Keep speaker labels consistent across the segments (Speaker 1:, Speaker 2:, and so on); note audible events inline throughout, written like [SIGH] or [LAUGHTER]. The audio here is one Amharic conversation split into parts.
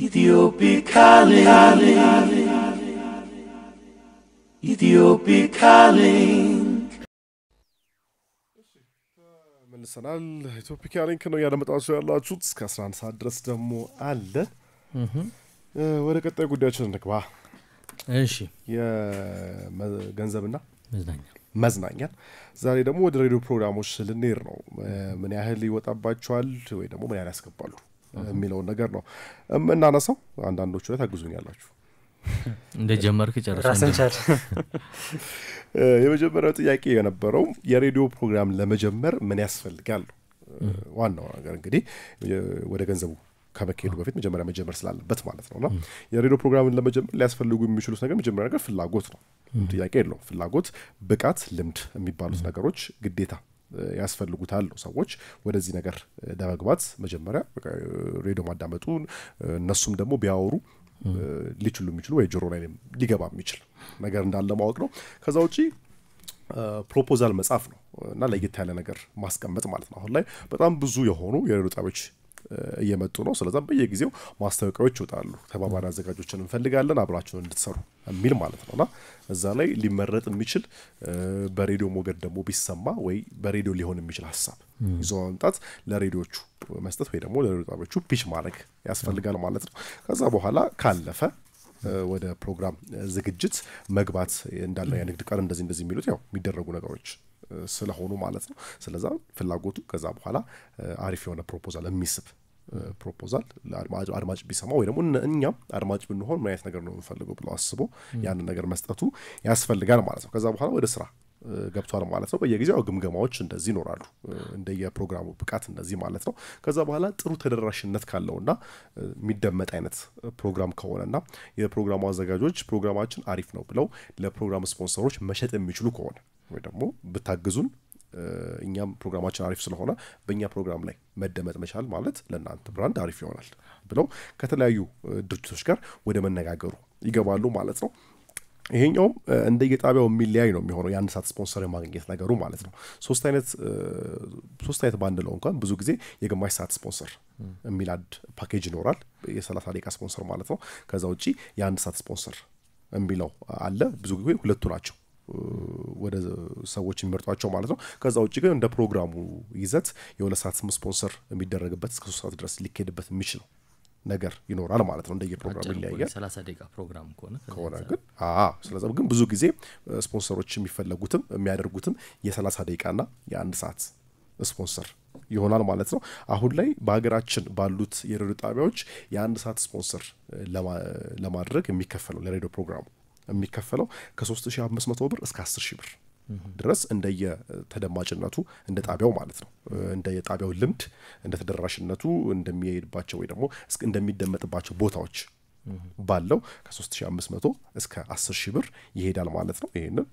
Speaker 1: Ethiopicaling. መልሰናል። ኢትዮፒካ ሊንክ ነው እያደመጣችሁ ያላችሁት። እስከ 11 ሰዓት ድረስ ደግሞ አለ። ወደ ቀጣይ ጉዳያችን እንግባ። እሺ፣ የገንዘብና መዝናኛ መዝናኛን ዛሬ ደግሞ ወደ ሬዲዮ ፕሮግራሞች ልንሄድ ነው። ምን ያህል ይወጣባቸዋል ወይ ደግሞ ምን ያህል ያስገባሉ? የሚለውን ነገር ነው የምናነሳው። አንዳንዶቹ ላይ ታግዙኝ ያላችሁ [LAUGHS] እንደ ጀመርክ ጨርሰንቻል። የመጀመሪያው ጥያቄ የነበረው የሬዲዮ ፕሮግራም ለመጀመር ምን ያስፈልጋል? ዋናው ነገር እንግዲህ ወደ ገንዘቡ ከመካሄዱ በፊት መጀመሪያ መጀመር ስላለበት ማለት እና የሬዲዮ ፕሮግራምን ለመጀመር ሊያስፈልጉ የሚችሉት ነገር መጀመሪያ ነገር ፍላጎት ነው። ጥያቄ የለውም። ፍላጎት፣ ብቃት፣ ልምድ የሚባሉት ነገሮች ግዴታ ያስፈልጉታል ሰዎች ወደዚህ ነገር ለመግባት መጀመሪያ ሬዲዮ ማዳመጡ እነሱም ደግሞ ቢያወሩ ሊችሉ የሚችሉ ወይ ጆሮ ላይ ሊገባ የሚችል ነገር እንዳለ ማወቅ ነው ከዛ ውጪ ፕሮፖዛል መጽሐፍ ነው እና ለየት ያለ ነገር ማስቀመጥ ማለት ነው አሁን ላይ በጣም ብዙ የሆኑ የሬዲዮ ጣቢያዎች እየመጡ ነው። ስለዛም በየጊዜው ማስታወቂያዎች ይወጣሉ። ተባባሪ አዘጋጆችን እንፈልጋለን አብራችሁን እንድትሰሩ የሚል ማለት ነውና እዛ ላይ ሊመረጥ የሚችል በሬዲዮ ሞገድ ደግሞ ቢሰማ ወይ በሬዲዮ ሊሆን የሚችል ሀሳብ ይዞ መምጣት ለሬዲዮቹ መስጠት ወይ ደግሞ ለሬዲዮ ጣቢያዎቹ ፒች ማድረግ ያስፈልጋል ማለት ነው። ከዛ በኋላ ካለፈ ወደ ፕሮግራም ዝግጅት መግባት እንዳለ የንግድ ቃል እንደዚህ እንደዚህ የሚሉት ያው የሚደረጉ ነገሮች ስለሆኑ ማለት ነው። ስለዛ ፍላጎቱ ከዛ በኋላ አሪፍ የሆነ ፕሮፖዛል የሚስብ ፕሮፖዛል አድማጭ ቢሰማ ወይ ደግሞ እኛም አድማጭ ብንሆን ምን አይነት ነገር ነው የምንፈልገው ብለው አስቦ ያንን ነገር መስጠቱ ያስፈልጋል ማለት ነው። ከዛ በኋላ ወደ ስራ ገብቷል ማለት ነው። በየጊዜው ግምገማዎች እንደዚህ ይኖራሉ፣ እንደየፕሮግራሙ ብቃት እንደዚህ ማለት ነው። ከዛ በኋላ ጥሩ ተደራሽነት ካለውና የሚደመጥ አይነት ፕሮግራም ከሆነና የፕሮግራሙ አዘጋጆች ፕሮግራማችን አሪፍ ነው ብለው ለፕሮግራም ስፖንሰሮች መሸጥ የሚችሉ ከሆነ ወይ ደግሞ ብታግዙን እኛም ፕሮግራማችን አሪፍ ስለሆነ በእኛ ፕሮግራም ላይ መደመጥ መቻል ማለት ለእናንተ ብራንድ አሪፍ ይሆናል ብለው ከተለያዩ ድርጅቶች ጋር ወደ መነጋገሩ ይገባሉ ማለት ነው። ይሄኛውም እንደ የጣቢያው የሚለያይ ነው የሚሆነው የአንድ ሰዓት ስፖንሰር የማግኘት ነገሩ ማለት ነው። ሶስት አይነት ሶስት አይነት ባንድለው እንኳን ብዙ ጊዜ የግማሽ ሰዓት ስፖንሰር የሚላድ ፓኬጅ ይኖራል፣ የሰላሳ ደቂቃ ስፖንሰር ማለት ነው። ከዛ ውጪ የአንድ ሰዓት ስፖንሰር የሚለው አለ። ብዙ ጊዜ ሁለቱ ናቸው ወደ ሰዎች የሚመርጧቸው ማለት ነው። ከዛ ውጭ ግን እንደ ፕሮግራሙ ይዘት የሁለት ሰዓት ስም ስፖንሰር የሚደረግበት እስከ ሶስት ሰዓት ድረስ ሊካሄድበት የሚችል ነው። ነገር ይኖራል ማለት ነው እንደየ ፕሮግራም ይለያያል ደቂቃ ፕሮግራም ከሆነ ከሆነ ግን ስለዚ ግን ብዙ ጊዜ ስፖንሰሮች የሚፈለጉትም የሚያደርጉትም የሰላሳ ደቂቃና የአንድ ሰዓት ስፖንሰር ይሆናል ማለት ነው አሁን ላይ በሀገራችን ባሉት የሬዲዮ ጣቢያዎች የአንድ ሰዓት ስፖንሰር ለማድረግ የሚከፈለው ለሬዲዮ ፕሮግራሙ የሚከፈለው ከ3500 ብር እስከ 10 ብር ድረስ እንደየ ተደማጭነቱ እንደ ጣቢያው ማለት ነው እንደ የጣቢያው ልምድ እንደ ተደራሽነቱ እንደሚሄድባቸው ወይ ደግሞ እንደሚደመጥባቸው ቦታዎች ባለው ከ3500 እስከ 10 ሺህ ብር ይሄዳል ማለት ነው። ይህንን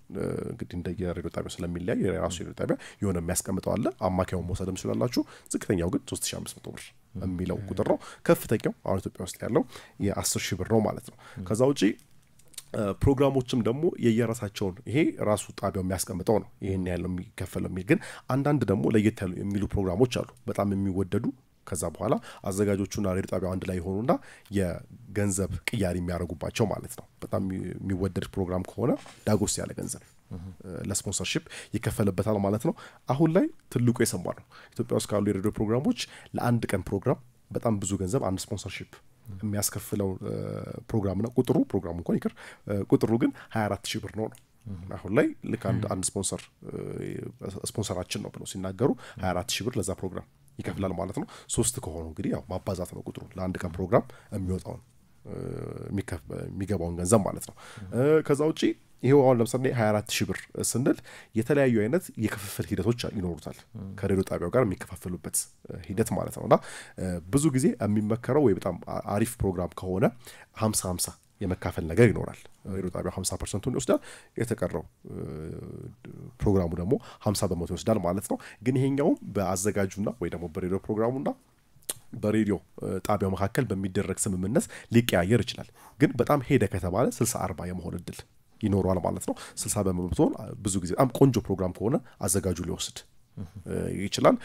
Speaker 1: እንግዲህ እንደ የሬዲዮ ጣቢያው ስለሚለያይ የራሱ ሬዲዮ ጣቢያ የሆነ የሚያስቀምጠው አለ። አማካዩን መውሰድም ስላላችሁ ዝቅተኛው ግን 3500 ብር የሚለው ቁጥር ነው። ከፍተኛው አሁን ኢትዮጵያ ውስጥ ያለው የ10 ሺህ ብር ነው ማለት ነው። ከዛ ውጪ ፕሮግራሞችም ደግሞ የየራሳቸውን ይሄ ራሱ ጣቢያው የሚያስቀምጠው ነው ይህን ያለው የሚከፈለው የሚል ግን አንዳንድ ደግሞ ለየት ያሉ የሚሉ ፕሮግራሞች አሉ በጣም የሚወደዱ ከዛ በኋላ አዘጋጆቹና ሬድ ጣቢያው አንድ ላይ የሆኑና የገንዘብ ቅያሪ የሚያደርጉባቸው ማለት ነው በጣም የሚወደድ ፕሮግራም ከሆነ ዳጎስ ያለ ገንዘብ ለስፖንሰርሽፕ ይከፈልበታል ማለት ነው አሁን ላይ ትልቁ የሰማ ነው ኢትዮጵያ ውስጥ ካሉ የሬዲዮ ፕሮግራሞች ለአንድ ቀን ፕሮግራም በጣም ብዙ ገንዘብ አንድ ስፖንሰርሽፕ የሚያስከፍለው ፕሮግራም ነው። ቁጥሩ ፕሮግራሙ እንኳን ይቅር፣ ቁጥሩ ግን 24 ሺህ ብር ነው ነው አሁን ላይ ልክ አንድ አንድ ስፖንሰር ስፖንሰራችን ነው ብለው ሲናገሩ 24 ሺህ ብር ለዛ ፕሮግራም ይከፍላል ማለት ነው። ሶስት ከሆኑ እንግዲህ ያው ማባዛት ነው ቁጥሩ ለአንድ ቀን ፕሮግራም የሚወጣውን የሚገባውን ገንዘብ ማለት ነው። ከዛ ውጪ ይሄው አሁን ለምሳሌ 24 አራት ሺህ ብር ስንል የተለያዩ አይነት የክፍፍል ሂደቶች ይኖሩታል ከሬዲዮ ጣቢያው ጋር የሚከፋፈሉበት ሂደት ማለት ነው እና ብዙ ጊዜ የሚመከረው ወይ በጣም አሪፍ ፕሮግራም ከሆነ ሀምሳ ሀምሳ የመካፈል ነገር ይኖራል ሬዲዮ ጣቢያ ሀምሳ ፐርሰንቱን ይወስዳል የተቀረው ፕሮግራሙ ደግሞ ሀምሳ በመቶ ይወስዳል ማለት ነው ግን ይሄኛውም በአዘጋጁና ወይ ደግሞ በሬዲዮ ፕሮግራሙና በሬዲዮ ጣቢያው መካከል በሚደረግ ስምምነት ሊቀያየር ይችላል ግን በጣም ሄደ ከተባለ ስልሳ አርባ የመሆን እድል ይኖረዋል ማለት ነው። ስልሳ በመቶን ብዙ ጊዜ በጣም ቆንጆ ፕሮግራም ከሆነ አዘጋጁ ሊወስድ ይችላል።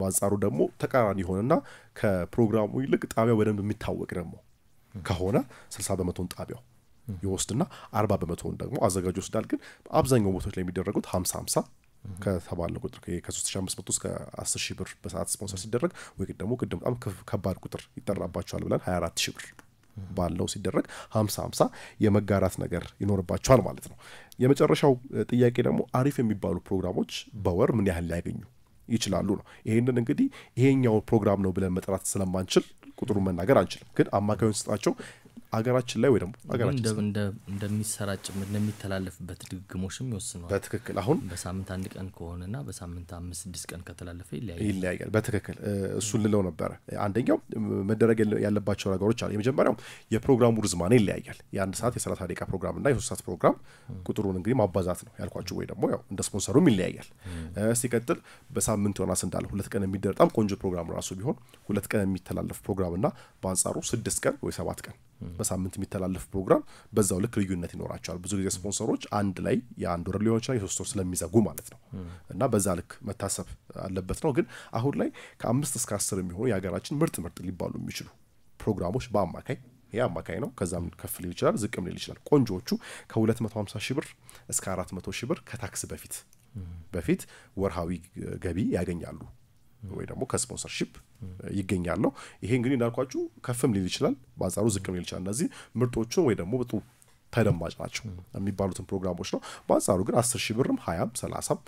Speaker 1: በአንጻሩ ደግሞ ተቃራኒ የሆነና ከፕሮግራሙ ይልቅ ጣቢያው በደንብ የሚታወቅ ደግሞ ከሆነ ስልሳ በመቶን ጣቢያው ይወስድና አርባ በመቶን ደግሞ አዘጋጁ ይወስዳል። ግን አብዛኛው ቦታዎች ላይ የሚደረጉት ሀምሳ ሀምሳ ከተባለ ቁጥር ከ3500 እስከ 10 ሺህ ብር በሰዓት ስፖንሰር ሲደረግ ወይ ደግሞ ቅድም በጣም ከባድ ቁጥር ይጠራባቸዋል ብለን 24 ሺህ ብር ባለው ሲደረግ ሀምሳ ሀምሳ የመጋራት ነገር ይኖርባቸዋል ማለት ነው። የመጨረሻው ጥያቄ ደግሞ አሪፍ የሚባሉ ፕሮግራሞች በወር ምን ያህል ሊያገኙ ይችላሉ ነው። ይህንን እንግዲህ ይሄኛው ፕሮግራም ነው ብለን መጥራት ስለማንችል ቁጥሩን መናገር አንችልም። ግን አማካዩን ስጣቸው አገራችን ላይ ወይ ደግሞ እንደሚሰራጭም እንደሚተላለፍበት ድግግሞሽም ይወስነዋል። በትክክል አሁን በሳምንት አንድ ቀን ከሆነና በሳምንት አምስት ስድስት ቀን ከተላለፈ ይለያያል። በትክክል እሱን ልለው ነበረ። አንደኛው መደረግ ያለባቸው ነገሮች አሉ። የመጀመሪያው የፕሮግራሙ ርዝማኔ ይለያያል። የአንድ ሰዓት የሰላሳ ደቂቃ ፕሮግራም እና የሶስት ሰዓት ፕሮግራም ቁጥሩን እንግዲህ ማባዛት ነው ያልኳቸው፣ ወይ ደግሞ ያው እንደ ስፖንሰሩም ይለያያል። ሲቀጥል በሳምንት ዮናስ እንዳለ ሁለት ቀን የሚደ በጣም ቆንጆ ፕሮግራም ራሱ ቢሆን ሁለት ቀን የሚተላለፍ ፕሮግራም እና በአንጻሩ ስድስት ቀን ወይ ሰባት ቀን በሳምንት የሚተላለፍ ፕሮግራም በዛው ልክ ልዩነት ይኖራቸዋል። ብዙ ጊዜ ስፖንሰሮች አንድ ላይ የአንድ ወር ሊሆን ይችላል የሶስት ወር ስለሚዘጉ ማለት ነው እና በዛ ልክ መታሰብ አለበት ነው። ግን አሁን ላይ ከአምስት እስከ አስር የሚሆኑ የሀገራችን ምርጥ ምርጥ ሊባሉ የሚችሉ ፕሮግራሞች በአማካይ ይሄ አማካይ ነው። ከዛም ከፍ ሊል ይችላል፣ ዝቅም ሊል ይችላል። ቆንጆዎቹ ከ250 ሺህ ብር እስከ 400 ሺህ ብር ከታክስ በፊት በፊት ወርሃዊ ገቢ ያገኛሉ ወይ ደግሞ ከስፖንሰርሺፕ ይገኛል ነው። ይሄ እንግዲህ እንዳልኳችሁ ከፍም ሊል ይችላል፣ በአንጻሩ ዝቅም ሊል ይችላል። እነዚህ ምርጦቹን ወይ ደግሞ በጥሩ ተደማጭ ናቸው የሚባሉትን ፕሮግራሞች ነው። በአንጻሩ ግን አስር ሺህ ብርም ሀያም ሰላሳም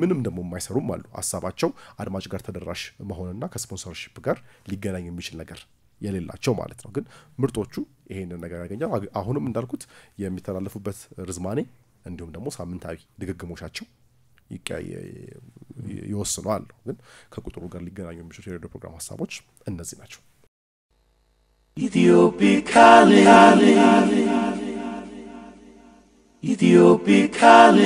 Speaker 1: ምንም ደግሞ የማይሰሩም አሉ። ሀሳባቸው አድማጭ ጋር ተደራሽ መሆንና ከስፖንሰርሺፕ ጋር ሊገናኝ የሚችል ነገር የሌላቸው ማለት ነው። ግን ምርጦቹ ይሄንን ነገር ያገኛል። አሁንም እንዳልኩት የሚተላለፉበት ርዝማኔ እንዲሁም ደግሞ ሳምንታዊ ድግግሞቻቸው ተወስኖ አለው። ግን ከቁጥሩ ጋር ሊገናኙ የሚችሉ የሬዲዮ ፕሮግራም ሀሳቦች እነዚህ ናቸው። ኢትዮፒካሌ ኢትዮፒካሌ